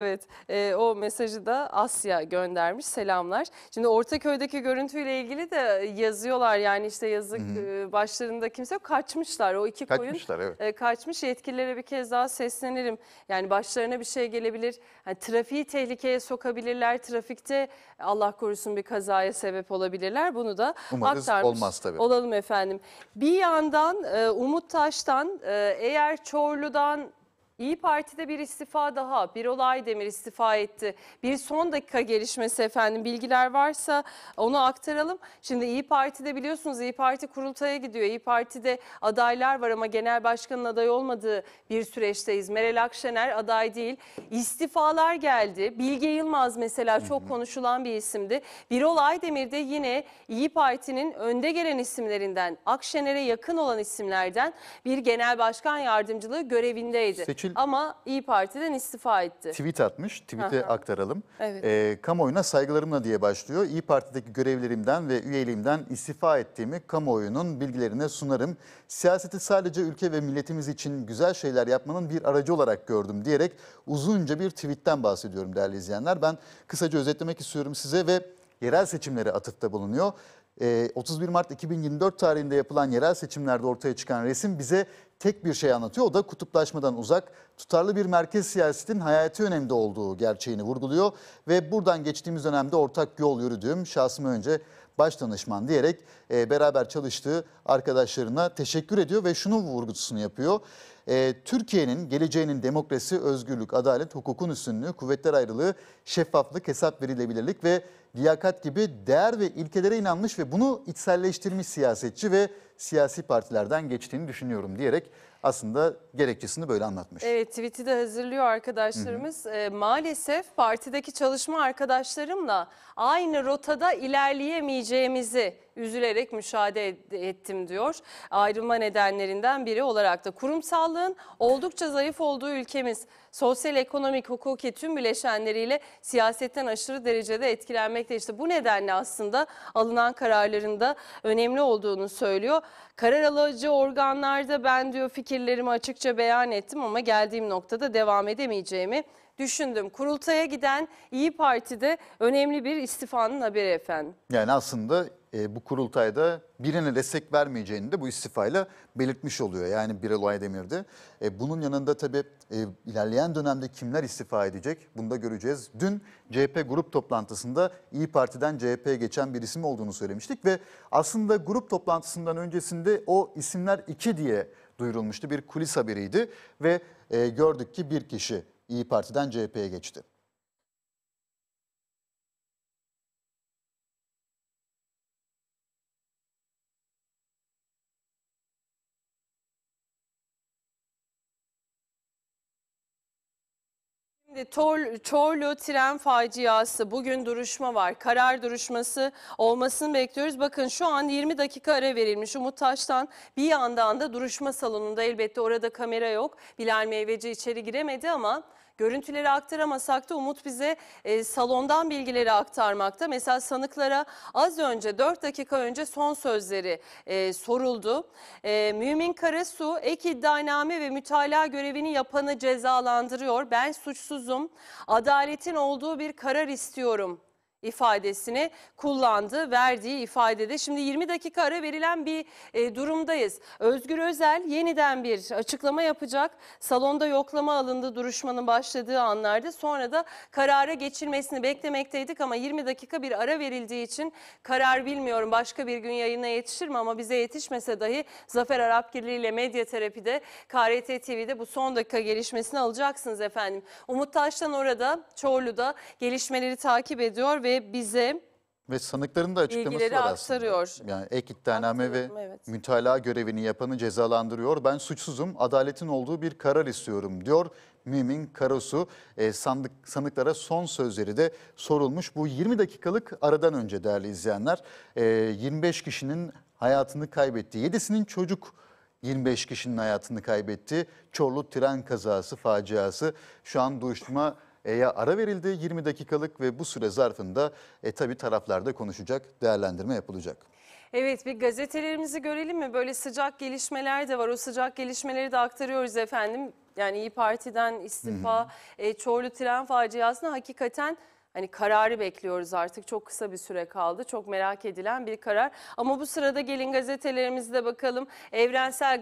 Evet, e, o mesajı da Asya göndermiş. Selamlar. Şimdi Ortaköy'deki görüntüyle ilgili de yazıyorlar yani işte yazık e, başlarında kimse yok. Kaçmışlar o iki Kaçmışlar, koyun. evet. E, kaçmış yetkililere bir kez daha seslenirim. Yani başlarına bir şey gelebilir. Hani trafiği tehlikeye sokabilirler. Trafikte Allah korusun bir kazaya sebep olabilirler. Bunu da Umarız aktarmış. olmaz tabii. Olalım efendim. Bir yandan e, Umut Taş'tan e, eğer Çorlu'dan İyi Parti'de bir istifa daha, bir olay demir istifa etti. Bir son dakika gelişmesi efendim bilgiler varsa onu aktaralım. Şimdi İyi Parti'de biliyorsunuz İyi Parti kurultaya gidiyor. İyi Parti'de adaylar var ama genel başkanın aday olmadığı bir süreçteyiz. Meral Akşener aday değil. İstifalar geldi. Bilge Yılmaz mesela çok konuşulan bir isimdi. Bir olay demirde yine İyi Parti'nin önde gelen isimlerinden, Akşener'e yakın olan isimlerden bir genel başkan yardımcılığı görevindeydi. Seçil Yeşil ama İyi Parti'den istifa etti. tweet atmış. Tweet'e aktaralım. Evet. Ee, kamuoyuna saygılarımla diye başlıyor. İyi Parti'deki görevlerimden ve üyeliğimden istifa ettiğimi kamuoyunun bilgilerine sunarım. Siyaseti sadece ülke ve milletimiz için güzel şeyler yapmanın bir aracı olarak gördüm diyerek uzunca bir tweet'ten bahsediyorum değerli izleyenler. Ben kısaca özetlemek istiyorum size ve yerel seçimlere atıfta bulunuyor. 31 ee, Mart 2024 tarihinde yapılan yerel seçimlerde ortaya çıkan resim bize tek bir şey anlatıyor. O da kutuplaşmadan uzak, tutarlı bir merkez siyasetin hayati önemde olduğu gerçeğini vurguluyor. Ve buradan geçtiğimiz dönemde ortak yol yürüdüğüm şahsıma önce baş danışman diyerek e, beraber çalıştığı arkadaşlarına teşekkür ediyor ve şunun vurgusunu yapıyor. E, Türkiye'nin geleceğinin demokrasi, özgürlük, adalet, hukukun üstünlüğü, kuvvetler ayrılığı, şeffaflık, hesap verilebilirlik ve liyakat gibi değer ve ilkelere inanmış ve bunu içselleştirmiş siyasetçi ve siyasi partilerden geçtiğini düşünüyorum diyerek aslında gerekçesini böyle anlatmış. Evet tweet'i de hazırlıyor arkadaşlarımız. E, maalesef partideki çalışma arkadaşlarımla aynı rotada ilerleyemeyeceğimizi üzülerek müşahede ettim diyor. Ayrılma nedenlerinden biri olarak da kurumsallığın oldukça zayıf olduğu ülkemiz sosyal ekonomik hukuki tüm bileşenleriyle siyasetten aşırı derecede etkilenmekte. İşte bu nedenle aslında alınan kararların da önemli olduğunu söylüyor. Karar alıcı organlarda ben diyor fikir Fikirlerimi açıkça beyan ettim ama geldiğim noktada devam edemeyeceğimi düşündüm. Kurultaya giden İyi Parti'de önemli bir istifanın haberi efendim. Yani aslında e, bu kurultayda birine destek vermeyeceğini de bu istifayla belirtmiş oluyor. Yani Birol Aydemir'de. E, bunun yanında tabii e, ilerleyen dönemde kimler istifa edecek bunu da göreceğiz. Dün CHP grup toplantısında İyi Parti'den CHP'ye geçen bir isim olduğunu söylemiştik ve aslında grup toplantısından öncesinde o isimler iki diye duyurulmuştu. Bir kulis haberiydi ve e, gördük ki bir kişi İyi Parti'den CHP'ye geçti. Şimdi Tor, Çorlu tren faciası bugün duruşma var. Karar duruşması olmasını bekliyoruz. Bakın şu an 20 dakika ara verilmiş. Umut Taş'tan bir yandan da duruşma salonunda elbette orada kamera yok. Bilal Meyveci içeri giremedi ama Görüntüleri aktaramasak da Umut bize e, salondan bilgileri aktarmakta. Mesela sanıklara az önce 4 dakika önce son sözleri e, soruldu. E, Mümin Karasu ek iddianame ve mütalaa görevini yapanı cezalandırıyor. Ben suçsuzum. Adaletin olduğu bir karar istiyorum ifadesini kullandı, verdiği ifadede. Şimdi 20 dakika ara verilen bir e, durumdayız. Özgür Özel yeniden bir açıklama yapacak. Salonda yoklama alındı duruşmanın başladığı anlarda. Sonra da karara geçilmesini beklemekteydik ama 20 dakika bir ara verildiği için karar bilmiyorum. Başka bir gün yayına yetişir mi ama bize yetişmese dahi Zafer Arapgirli ile Medya Terapi'de KRT TV'de bu son dakika gelişmesini alacaksınız efendim. Umut Taş'tan orada Çorlu'da gelişmeleri takip ediyor ve ve bize ve sanıkların da açıklaması var aktarıyor. aslında. Yani ek iddianame ve evet. mütalaa görevini yapanı cezalandırıyor. Ben suçsuzum, adaletin olduğu bir karar istiyorum diyor Mümin Karasu. E, sandık, sanıklara son sözleri de sorulmuş. Bu 20 dakikalık aradan önce değerli izleyenler e, 25 kişinin hayatını kaybetti. 7'sinin çocuk 25 kişinin hayatını kaybetti. Çorlu tren kazası faciası şu an duruşma e, ara verildi 20 dakikalık ve bu süre zarfında e, tabii taraflarda konuşacak, değerlendirme yapılacak. Evet bir gazetelerimizi görelim mi? Böyle sıcak gelişmeler de var. O sıcak gelişmeleri de aktarıyoruz efendim. Yani İyi Parti'den istifa, hı hı. E, Çorlu tren faciasına hakikaten hani kararı bekliyoruz artık. Çok kısa bir süre kaldı. Çok merak edilen bir karar. Ama bu sırada gelin gazetelerimizde bakalım. Evrensel